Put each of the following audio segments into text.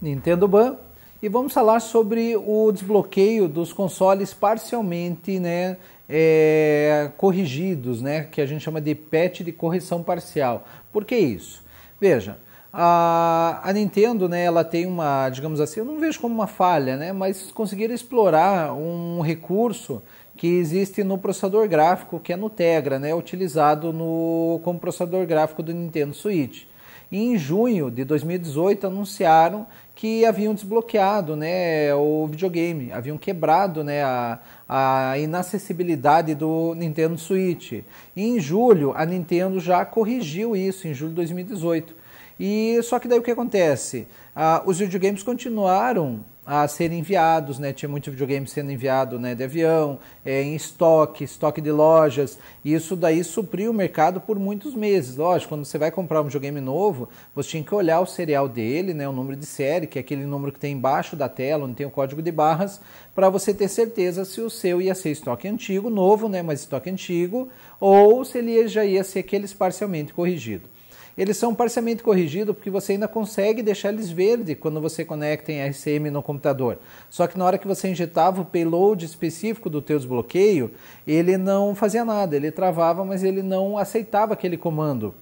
Nintendo Ban e vamos falar sobre o desbloqueio dos consoles parcialmente né, é, corrigidos, né, que a gente chama de patch de correção parcial. Por que isso? Veja, a, a Nintendo né, ela tem uma, digamos assim, eu não vejo como uma falha, né, mas conseguiram explorar um recurso que existe no processador gráfico, que é no Tegra, né, utilizado no, como processador gráfico do Nintendo Switch. E em junho de 2018 anunciaram que haviam desbloqueado né, o videogame, haviam quebrado né, a, a inacessibilidade do Nintendo Switch. E em julho a Nintendo já corrigiu isso, em julho de 2018. E só que daí o que acontece? Ah, os videogames continuaram a serem enviados, né? Tinha muito videogame sendo enviado, né? De avião, é, em estoque, estoque de lojas. E isso daí supriu o mercado por muitos meses. Lógico, quando você vai comprar um videogame novo, você tinha que olhar o serial dele, né? O número de série, que é aquele número que tem embaixo da tela, onde tem o código de barras, para você ter certeza se o seu ia ser estoque antigo, novo, né? Mas estoque antigo, ou se ele já ia ser aqueles parcialmente corrigido eles são parcialmente corrigidos porque você ainda consegue deixar eles verde quando você conecta em RCM no computador. Só que na hora que você injetava o payload específico do teu desbloqueio, ele não fazia nada, ele travava, mas ele não aceitava aquele comando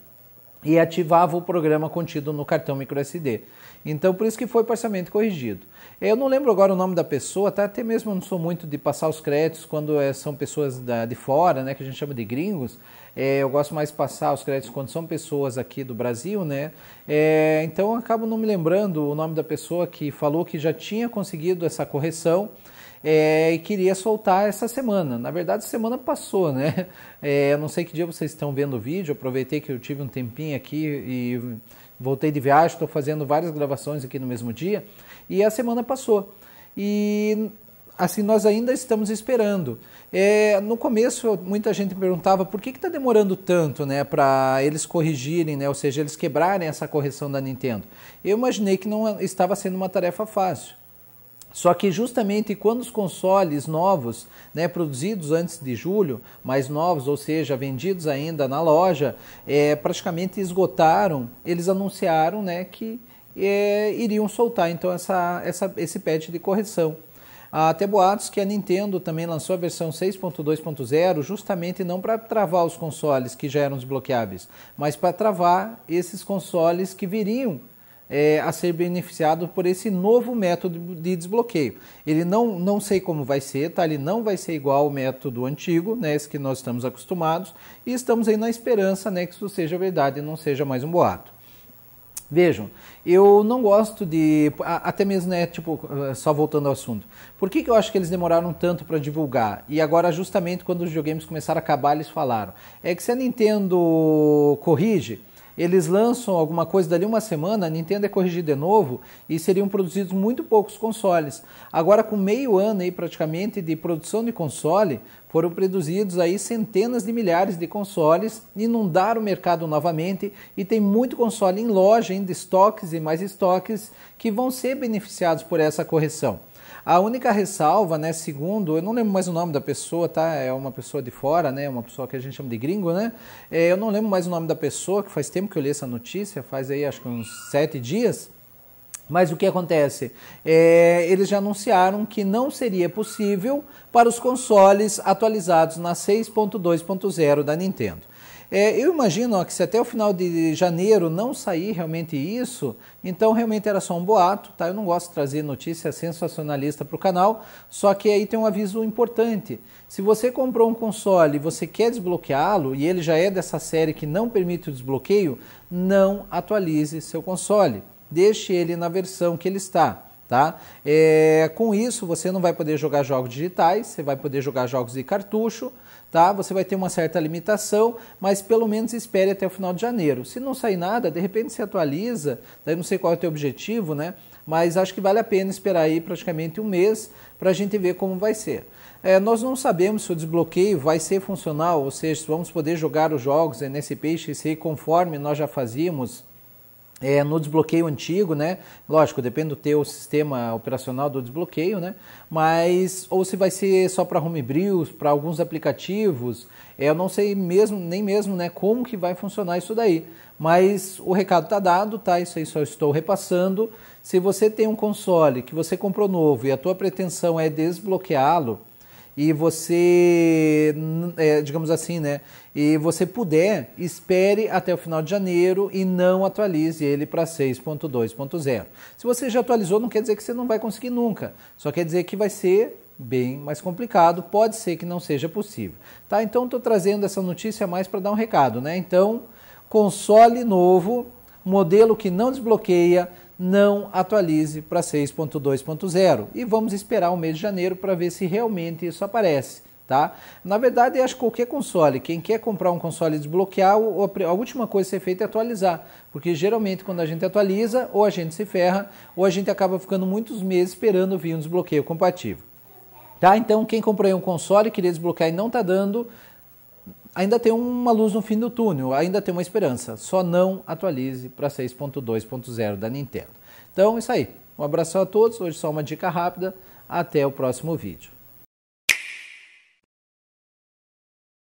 e ativava o programa contido no cartão microSD. Então, por isso que foi parcialmente corrigido. Eu não lembro agora o nome da pessoa, tá? até mesmo eu não sou muito de passar os créditos quando é, são pessoas da, de fora, né, que a gente chama de gringos. É, eu gosto mais de passar os créditos quando são pessoas aqui do Brasil, né? É, então eu acabo não me lembrando o nome da pessoa que falou que já tinha conseguido essa correção. É, e queria soltar essa semana. Na verdade, semana passou, né? eu não sei que dia vocês estão vendo o vídeo, aproveitei que eu tive um tempinho aqui e voltei de viagem, estou fazendo várias gravações aqui no mesmo dia. E a semana passou. E assim nós ainda estamos esperando. É, no começo muita gente perguntava por que está demorando tanto, né, para eles corrigirem, né, ou seja, eles quebrarem essa correção da Nintendo. Eu imaginei que não estava sendo uma tarefa fácil. Só que justamente quando os consoles novos, né, produzidos antes de julho, mais novos, ou seja, vendidos ainda na loja, é, praticamente esgotaram, eles anunciaram né, que é, iriam soltar então essa, essa, esse patch de correção. Há até boatos que a Nintendo também lançou a versão 6.2.0 justamente não para travar os consoles que já eram desbloqueáveis, mas para travar esses consoles que viriam é, a ser beneficiado por esse novo método de desbloqueio. Ele não, não sei como vai ser, tá? Ele não vai ser igual ao método antigo, né? Esse que nós estamos acostumados e estamos aí na esperança, né? Que isso seja verdade e não seja mais um boato. Vejam, eu não gosto de. Até mesmo, né? Tipo, eh, só voltando ao assunto. Por que, que eu acho que eles demoraram tanto para divulgar? E agora, justamente quando os videogames começaram a acabar, eles falaram. É que se a Nintendo corrige eles lançam alguma coisa dali uma semana, a Nintendo é corrigida de novo e seriam produzidos muito poucos consoles. Agora, com meio ano aí praticamente de produção de console, foram produzidos aí centenas de milhares de consoles, inundaram o mercado novamente e tem muito console em loja, ainda estoques e mais estoques que vão ser beneficiados por essa correção. A única ressalva, né, segundo, eu não lembro mais o nome da pessoa, tá? É uma pessoa de fora, né? Uma pessoa que a gente chama de gringo, né? É, eu não lembro mais o nome da pessoa, que faz tempo que eu li essa notícia, faz aí acho que uns sete dias. Mas o que acontece? É, eles já anunciaram que não seria possível para os consoles atualizados na 6.2.0 da Nintendo. É, eu imagino ó, que se até o final de janeiro não sair realmente isso, então realmente era só um boato, tá? Eu não gosto de trazer notícia sensacionalista para o canal, só que aí tem um aviso importante. Se você comprou um console e você quer desbloqueá-lo, e ele já é dessa série que não permite o desbloqueio, não atualize seu console. Deixe ele na versão que ele está tá? É, com isso, você não vai poder jogar jogos digitais, você vai poder jogar jogos de cartucho, tá? Você vai ter uma certa limitação, mas pelo menos espere até o final de janeiro. Se não sair nada, de repente se atualiza, daí tá? não sei qual é o teu objetivo, né? Mas acho que vale a pena esperar aí praticamente um mês para a gente ver como vai ser. É, nós não sabemos se o desbloqueio vai ser funcional, ou seja, se vamos poder jogar os jogos NSP e XC conforme nós já fazíamos é, no desbloqueio antigo, né? Lógico, depende do teu sistema operacional do desbloqueio, né? Mas ou se vai ser só para Homebrew, para alguns aplicativos, é, eu não sei mesmo nem mesmo, né? Como que vai funcionar isso daí? Mas o recado está dado, tá? Isso aí só estou repassando. Se você tem um console que você comprou novo e a tua pretensão é desbloqueá-lo, e você, é, digamos assim, né? E você puder, espere até o final de janeiro e não atualize ele para 6.2.0. Se você já atualizou, não quer dizer que você não vai conseguir nunca. Só quer dizer que vai ser bem mais complicado, pode ser que não seja possível. Tá? Então estou trazendo essa notícia mais para dar um recado, né? Então, console novo, modelo que não desbloqueia, não atualize para 6.2.0 e vamos esperar o mês de janeiro para ver se realmente isso aparece. Tá? Na verdade, acho que qualquer console, quem quer comprar um console e desbloquear, a última coisa a ser feita é atualizar, porque geralmente quando a gente atualiza, ou a gente se ferra, ou a gente acaba ficando muitos meses esperando vir um desbloqueio compatível. Tá? Então, quem comprou um console, queria desbloquear e não está dando, ainda tem uma luz no fim do túnel, ainda tem uma esperança. Só não atualize para 6.2.0 da Nintendo. Então, é isso aí. Um abraço a todos. Hoje só uma dica rápida. Até o próximo vídeo.